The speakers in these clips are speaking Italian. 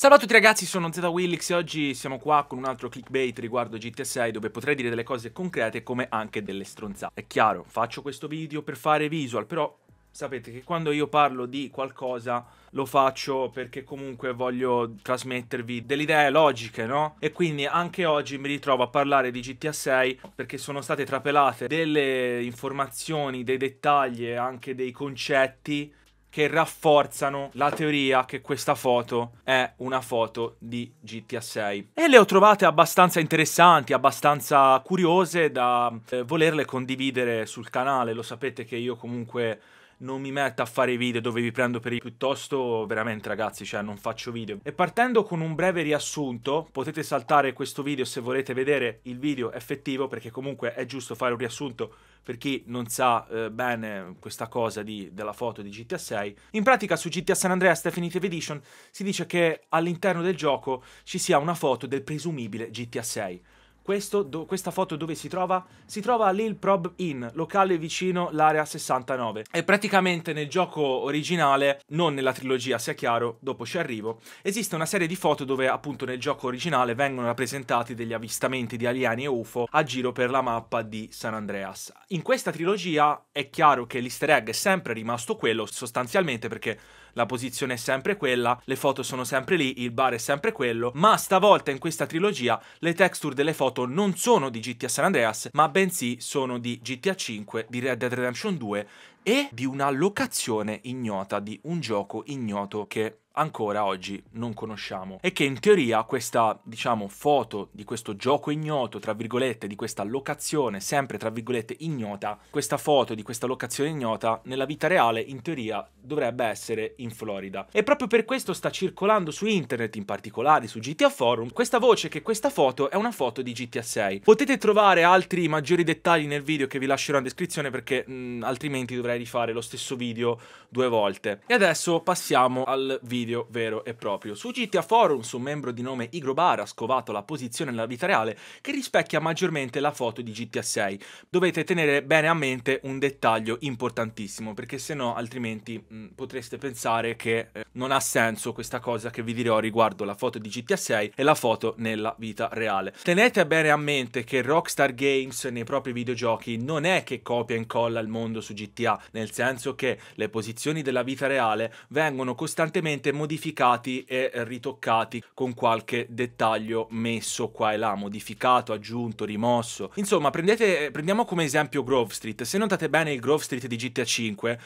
Salve a tutti ragazzi, sono Zeta e oggi siamo qua con un altro clickbait riguardo GTA 6 dove potrei dire delle cose concrete come anche delle stronzate. È chiaro, faccio questo video per fare visual, però sapete che quando io parlo di qualcosa lo faccio perché comunque voglio trasmettervi delle idee logiche, no? E quindi anche oggi mi ritrovo a parlare di GTA 6 perché sono state trapelate delle informazioni, dei dettagli e anche dei concetti che rafforzano la teoria che questa foto è una foto di GTA 6. E le ho trovate abbastanza interessanti, abbastanza curiose da eh, volerle condividere sul canale. Lo sapete che io comunque non mi metto a fare video dove vi prendo per i piuttosto veramente ragazzi, cioè non faccio video. E partendo con un breve riassunto, potete saltare questo video se volete vedere il video effettivo perché comunque è giusto fare un riassunto per chi non sa eh, bene questa cosa di, della foto di GTA 6. In pratica su GTA San Andreas Definitive Edition si dice che all'interno del gioco ci sia una foto del presumibile GTA 6. Questo, do, questa foto dove si trova? Si trova all'Hill Prob Inn, locale vicino l'area 69. E praticamente nel gioco originale, non nella trilogia, sia chiaro, dopo ci arrivo, esiste una serie di foto dove appunto nel gioco originale vengono rappresentati degli avvistamenti di alieni e UFO a giro per la mappa di San Andreas. In questa trilogia è chiaro che l'easter egg è sempre rimasto quello, sostanzialmente perché la posizione è sempre quella, le foto sono sempre lì, il bar è sempre quello, ma stavolta in questa trilogia le texture delle foto non sono di GTA San Andreas, ma bensì sono di GTA 5, di Red Dead Redemption 2 e di una locazione ignota, di un gioco ignoto che ancora oggi non conosciamo e che in teoria questa diciamo foto di questo gioco ignoto tra virgolette di questa locazione sempre tra virgolette ignota questa foto di questa locazione ignota nella vita reale in teoria dovrebbe essere in Florida e proprio per questo sta circolando su internet in particolare su GTA Forum questa voce che questa foto è una foto di GTA 6 potete trovare altri maggiori dettagli nel video che vi lascerò in descrizione perché mh, mm, altrimenti dovrei rifare lo stesso video due volte e adesso passiamo al video video vero e proprio. Su GTA Forums un membro di nome Igrobar ha scovato la posizione nella vita reale che rispecchia maggiormente la foto di GTA 6. Dovete tenere bene a mente un dettaglio importantissimo perché se no altrimenti mh, mm, potreste pensare che eh, non ha senso questa cosa che vi dirò riguardo la foto di GTA 6 e la foto nella vita reale. Tenete bene a mente che Rockstar Games nei propri videogiochi non è che copia e incolla il mondo su GTA, nel senso che le posizioni della vita reale vengono costantemente sicuramente modificati e ritoccati con qualche dettaglio messo qua e là, modificato, aggiunto, rimosso. Insomma, prendete, prendiamo come esempio Grove Street. Se notate bene il Grove Street di GTA 5,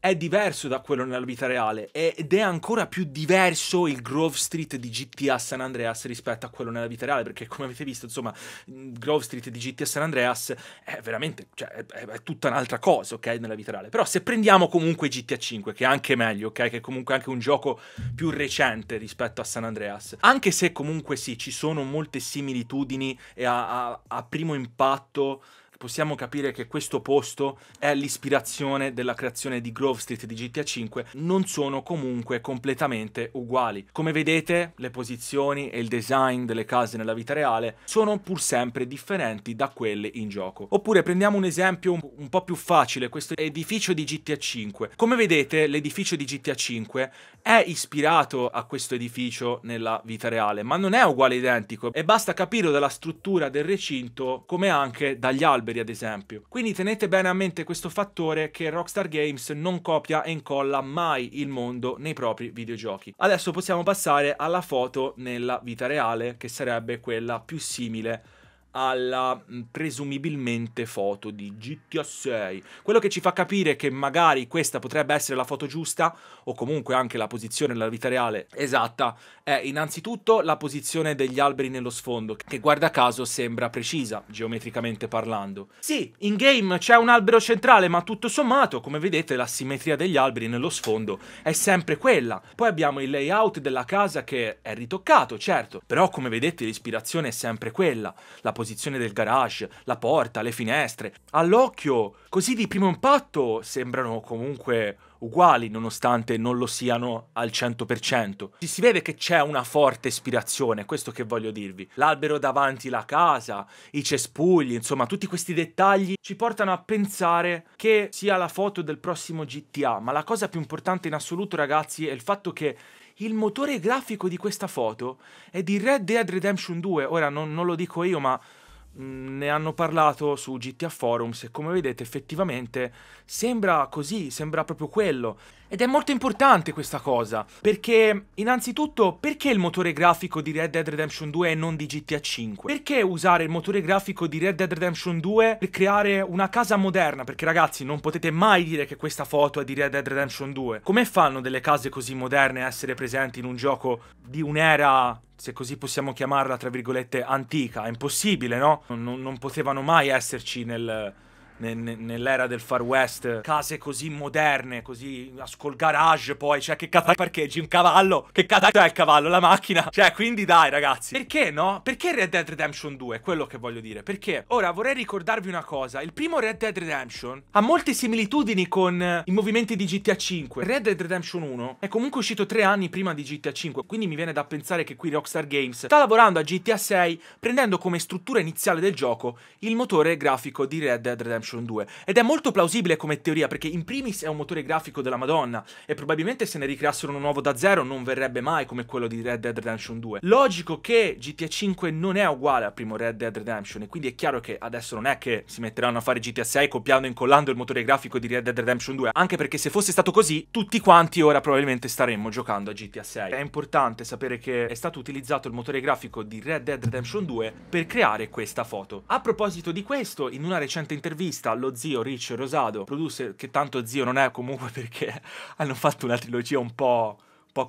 è diverso da quello nella vita reale ed è ancora più diverso il Grove Street di GTA San Andreas rispetto a quello nella vita reale perché come avete visto insomma Grove Street di GTA San Andreas è veramente cioè, è, è tutta un'altra cosa ok nella vita reale però se prendiamo comunque GTA 5 che è anche meglio ok che è comunque anche un gioco più recente rispetto a San Andreas anche se comunque sì ci sono molte similitudini e a, a, a primo impatto possiamo capire che questo posto è l'ispirazione della creazione di Grove Street di GTA 5, non sono comunque completamente uguali. Come vedete, le posizioni e il design delle case nella vita reale sono pur sempre differenti da quelle in gioco. Oppure prendiamo un esempio un po' più facile, questo edificio di GTA 5. Come vedete, l'edificio di GTA 5 è ispirato a questo edificio nella vita reale, ma non è uguale identico e basta capirlo dalla struttura del recinto come anche dagli alberi alberi, ad esempio. Quindi tenete bene a mente questo fattore che Rockstar Games non copia e incolla mai il mondo nei propri videogiochi. Adesso possiamo passare alla foto nella vita reale, che sarebbe quella più simile alla presumibilmente foto di GTA 6. Quello che ci fa capire che magari questa potrebbe essere la foto giusta o comunque anche la posizione nella vita reale esatta è innanzitutto la posizione degli alberi nello sfondo che guarda caso sembra precisa geometricamente parlando. Sì, in game c'è un albero centrale ma tutto sommato come vedete la simmetria degli alberi nello sfondo è sempre quella. Poi abbiamo il layout della casa che è ritoccato certo però come vedete l'ispirazione è sempre quella. La posizione del garage, la porta, le finestre. All'occhio, così di primo impatto, sembrano comunque uguali nonostante non lo siano al 100%. Si vede che c'è una forte ispirazione, questo che voglio dirvi. L'albero davanti la casa, i cespugli, insomma tutti questi dettagli ci portano a pensare che sia la foto del prossimo GTA, ma la cosa più importante in assoluto ragazzi è il fatto che il motore grafico di questa foto è di Red Dead Redemption 2. Ora non, non lo dico io, ma mm, ne hanno parlato su GTA Forums e come vedete effettivamente sembra così, sembra proprio quello. Ed è molto importante questa cosa, perché innanzitutto perché il motore grafico di Red Dead Redemption 2 e non di GTA 5? Perché usare il motore grafico di Red Dead Redemption 2 per creare una casa moderna? Perché ragazzi non potete mai dire che questa foto è di Red Dead Redemption 2. Come fanno delle case così moderne a essere presenti in un gioco di un'era se così possiamo chiamarla, tra virgolette, antica. È impossibile, no? Non, non potevano mai esserci nel, nell'era del Far West, case così moderne, così col garage poi, cioè che cazzo parcheggi un cavallo? Che cazzo è il cavallo? La macchina? Cioè, quindi dai ragazzi, perché no? Perché Red Dead Redemption 2? È quello che voglio dire, perché ora vorrei ricordarvi una cosa, il primo Red Dead Redemption ha molte similitudini con eh, i movimenti di GTA 5. Red Dead Redemption 1 è comunque uscito tre anni prima di GTA 5, quindi mi viene da pensare che qui Rockstar Games sta lavorando a GTA 6 prendendo come struttura iniziale del gioco il motore grafico di Red Dead Redemption PlayStation 2. Ed è molto plausibile come teoria, perché in primis è un motore grafico della Madonna, e probabilmente se ne ricreassero uno nuovo da zero non verrebbe mai come quello di Red Dead Redemption 2. Logico che GTA 5 non è uguale al primo Red Dead Redemption, e quindi è chiaro che adesso non è che si metteranno a fare GTA 6 copiando e incollando il motore grafico di Red Dead Redemption 2, anche perché se fosse stato così, tutti quanti ora probabilmente staremmo giocando a GTA 6. È importante sapere che è stato utilizzato il motore grafico di Red Dead Redemption 2 per creare questa foto. A proposito di questo, in una recente intervista regista, lo zio Rich Rosado, producer, che tanto zio non è comunque perché hanno fatto una trilogia un po'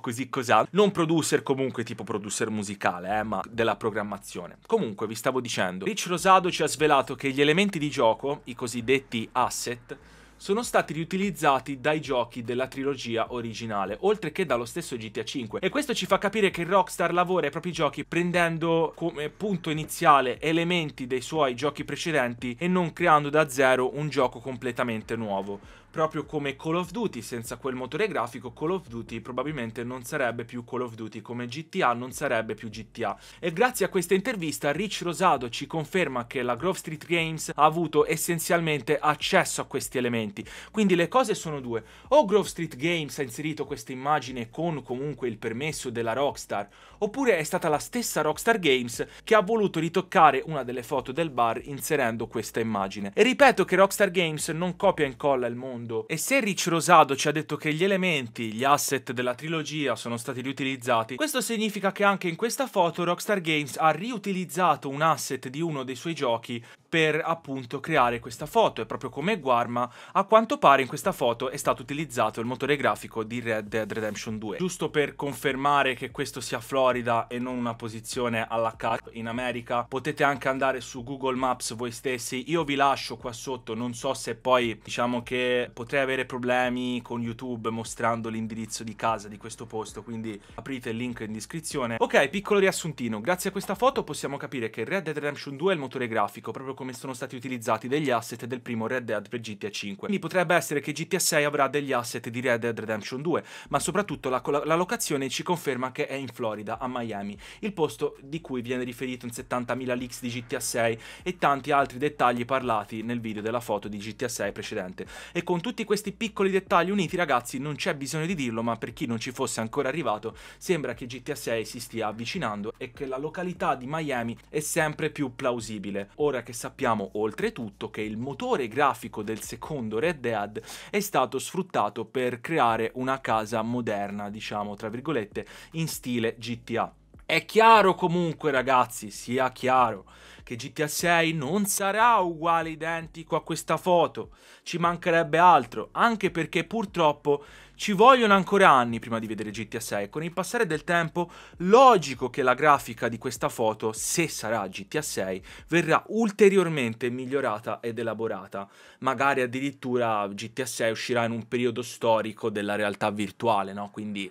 così cos'ha. Non producer comunque tipo producer musicale, eh, ma della programmazione. Comunque, vi stavo dicendo, Rich Rosado ci ha svelato che gli elementi di gioco, i cosiddetti asset, sono stati riutilizzati dai giochi della trilogia originale, oltre che dallo stesso GTA V. E questo ci fa capire che Rockstar lavora ai propri giochi prendendo come punto iniziale elementi dei suoi giochi precedenti e non creando da zero un gioco completamente nuovo proprio come Call of Duty, senza quel motore grafico Call of Duty probabilmente non sarebbe più Call of Duty, come GTA non sarebbe più GTA. E grazie a questa intervista Rich Rosado ci conferma che la Grove Street Games ha avuto essenzialmente accesso a questi elementi. Quindi le cose sono due, o Grove Street Games ha inserito questa immagine con comunque il permesso della Rockstar, oppure è stata la stessa Rockstar Games che ha voluto ritoccare una delle foto del bar inserendo questa immagine. E ripeto che Rockstar Games non copia e incolla il mondo mondo. E se Rich Rosado ci ha detto che gli elementi, gli asset della trilogia sono stati riutilizzati, questo significa che anche in questa foto Rockstar Games ha riutilizzato un asset di uno dei suoi giochi per appunto creare questa foto e proprio come Guarma a quanto pare in questa foto è stato utilizzato il motore grafico di Red Dead Redemption 2 giusto per confermare che questo sia Florida e non una posizione alla CARP in America potete anche andare su Google Maps voi stessi io vi lascio qua sotto non so se poi diciamo che potrei avere problemi con YouTube mostrando l'indirizzo di casa di questo posto, quindi aprite il link in descrizione. Ok, piccolo riassuntino, grazie a questa foto possiamo capire che Red Dead Redemption 2 è il motore grafico, proprio come sono stati utilizzati degli asset del primo Red Dead per GTA 5. Quindi potrebbe essere che GTA 6 avrà degli asset di Red Dead Redemption 2, ma soprattutto la, la locazione ci conferma che è in Florida, a Miami, il posto di cui viene riferito in 70.000 leaks di GTA 6 e tanti altri dettagli parlati nel video della foto di GTA 6 precedente. E con con tutti questi piccoli dettagli uniti ragazzi non c'è bisogno di dirlo ma per chi non ci fosse ancora arrivato sembra che GTA 6 si stia avvicinando e che la località di Miami è sempre più plausibile ora che sappiamo oltretutto che il motore grafico del secondo Red Dead è stato sfruttato per creare una casa moderna diciamo tra virgolette in stile GTA è chiaro comunque ragazzi, sia chiaro, che GTA 6 non sarà uguale identico a questa foto, ci mancherebbe altro, anche perché purtroppo ci vogliono ancora anni prima di vedere GTA 6. Con il passare del tempo, logico che la grafica di questa foto, se sarà GTA 6, verrà ulteriormente migliorata ed elaborata. Magari addirittura GTA 6 uscirà in un periodo storico della realtà virtuale, no? Quindi,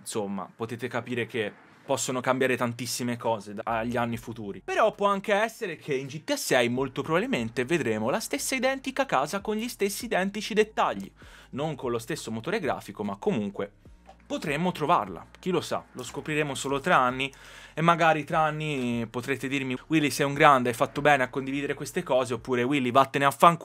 insomma, potete capire che possono cambiare tantissime cose agli anni futuri. Però può anche essere che in GTA 6 molto probabilmente vedremo la stessa identica casa con gli stessi identici dettagli, non con lo stesso motore grafico, ma comunque potremmo trovarla. Chi lo sa, lo scopriremo solo tra anni e magari tra anni potrete dirmi Willy sei un grande, hai fatto bene a condividere queste cose oppure Willy vattene a fanculo.